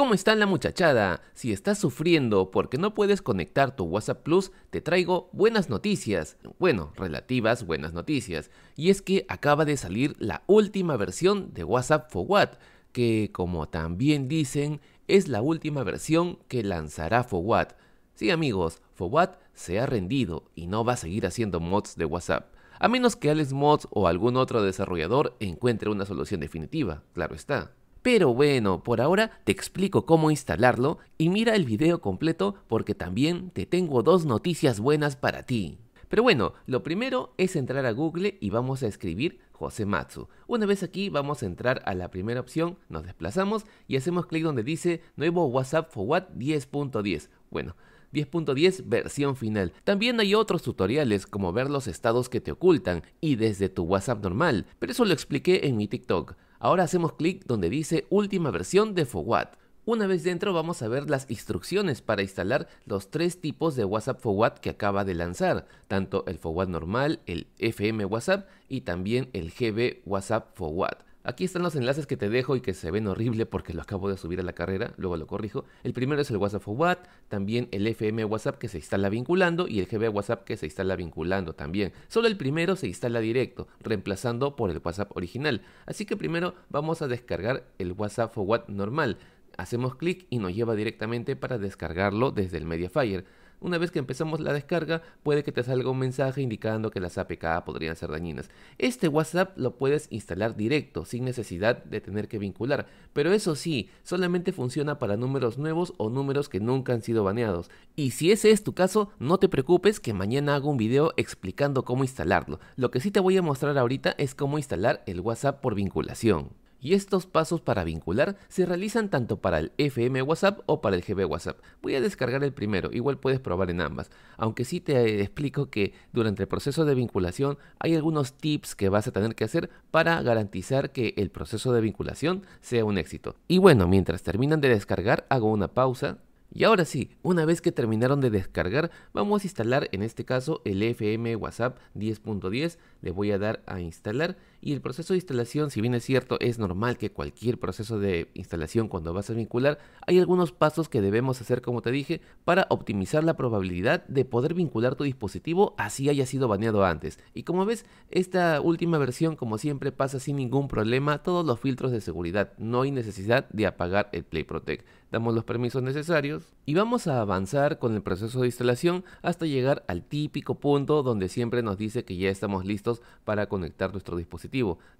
¿Cómo está la muchachada? Si estás sufriendo porque no puedes conectar tu WhatsApp Plus, te traigo buenas noticias. Bueno, relativas buenas noticias. Y es que acaba de salir la última versión de WhatsApp for What, que como también dicen, es la última versión que lanzará for What. Sí amigos, for What se ha rendido y no va a seguir haciendo mods de WhatsApp. A menos que Alex Mods o algún otro desarrollador encuentre una solución definitiva, claro está. Pero bueno, por ahora te explico cómo instalarlo y mira el video completo porque también te tengo dos noticias buenas para ti. Pero bueno, lo primero es entrar a Google y vamos a escribir José Matsu. Una vez aquí vamos a entrar a la primera opción, nos desplazamos y hacemos clic donde dice nuevo WhatsApp for What 10.10. Bueno, 10.10 versión final. También hay otros tutoriales como ver los estados que te ocultan y desde tu WhatsApp normal, pero eso lo expliqué en mi TikTok. Ahora hacemos clic donde dice última versión de FOWAT. Una vez dentro vamos a ver las instrucciones para instalar los tres tipos de WhatsApp FOWAT que acaba de lanzar, tanto el FOWAT normal, el FM WhatsApp y también el GB WhatsApp FOWAT. Aquí están los enlaces que te dejo y que se ven horrible porque lo acabo de subir a la carrera, luego lo corrijo. El primero es el WhatsApp for What, también el FM WhatsApp que se instala vinculando y el GB WhatsApp que se instala vinculando también. Solo el primero se instala directo, reemplazando por el WhatsApp original. Así que primero vamos a descargar el WhatsApp for What normal. Hacemos clic y nos lleva directamente para descargarlo desde el Mediafire. Una vez que empezamos la descarga, puede que te salga un mensaje indicando que las APK podrían ser dañinas. Este WhatsApp lo puedes instalar directo, sin necesidad de tener que vincular, pero eso sí, solamente funciona para números nuevos o números que nunca han sido baneados. Y si ese es tu caso, no te preocupes que mañana hago un video explicando cómo instalarlo. Lo que sí te voy a mostrar ahorita es cómo instalar el WhatsApp por vinculación. Y estos pasos para vincular se realizan tanto para el FM WhatsApp o para el GB WhatsApp. Voy a descargar el primero, igual puedes probar en ambas. Aunque sí te explico que durante el proceso de vinculación hay algunos tips que vas a tener que hacer para garantizar que el proceso de vinculación sea un éxito. Y bueno, mientras terminan de descargar, hago una pausa, y ahora sí, una vez que terminaron de descargar, vamos a instalar en este caso el FM WhatsApp 10.10, le voy a dar a instalar y el proceso de instalación, si bien es cierto, es normal que cualquier proceso de instalación cuando vas a vincular, hay algunos pasos que debemos hacer, como te dije, para optimizar la probabilidad de poder vincular tu dispositivo así haya sido baneado antes. Y como ves, esta última versión, como siempre, pasa sin ningún problema todos los filtros de seguridad. No hay necesidad de apagar el Play Protect damos los permisos necesarios y vamos a avanzar con el proceso de instalación hasta llegar al típico punto donde siempre nos dice que ya estamos listos para conectar nuestro dispositivo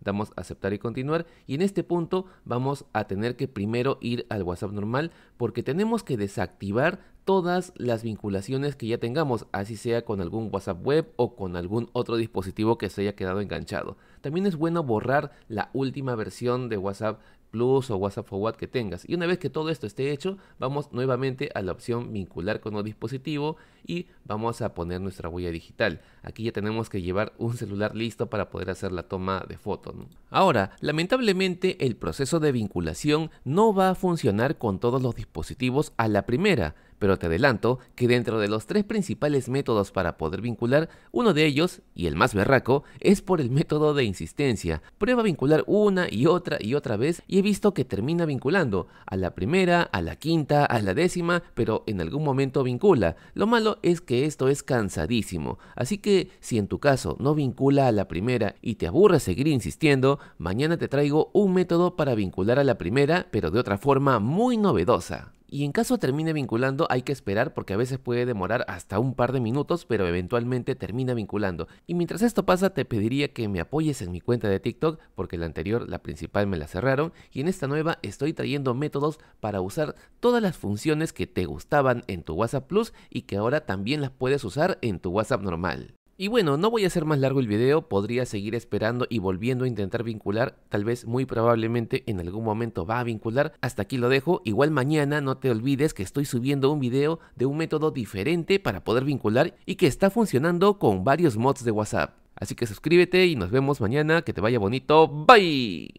Damos aceptar y continuar y en este punto vamos a tener que primero ir al WhatsApp normal porque tenemos que desactivar todas las vinculaciones que ya tengamos, así sea con algún WhatsApp web o con algún otro dispositivo que se haya quedado enganchado. También es bueno borrar la última versión de WhatsApp Plus o WhatsApp what que tengas. Y una vez que todo esto esté hecho, vamos nuevamente a la opción vincular con un dispositivo y vamos a poner nuestra huella digital. Aquí ya tenemos que llevar un celular listo para poder hacer la toma de foto. Ahora, lamentablemente el proceso de vinculación no va a funcionar con todos los dispositivos a la primera, pero te adelanto que dentro de los tres principales métodos para poder vincular, uno de ellos, y el más berraco, es por el método de insistencia. Prueba vincular una y otra y otra vez y he visto que termina vinculando a la primera, a la quinta, a la décima, pero en algún momento vincula. Lo malo es que esto es cansadísimo, así que si en tu caso no vincula a la primera y te aburre seguir insistiendo, mañana te traigo un método para vincular a la primera, pero de otra forma muy novedosa. Y en caso termine vinculando hay que esperar porque a veces puede demorar hasta un par de minutos, pero eventualmente termina vinculando. Y mientras esto pasa te pediría que me apoyes en mi cuenta de TikTok porque la anterior, la principal me la cerraron y en esta nueva estoy trayendo métodos para usar todas las funciones que te gustaban en tu WhatsApp Plus y que ahora también las puedes usar en tu WhatsApp normal. Y bueno, no voy a hacer más largo el video, podría seguir esperando y volviendo a intentar vincular, tal vez muy probablemente en algún momento va a vincular, hasta aquí lo dejo, igual mañana no te olvides que estoy subiendo un video de un método diferente para poder vincular y que está funcionando con varios mods de WhatsApp. Así que suscríbete y nos vemos mañana, que te vaya bonito, bye.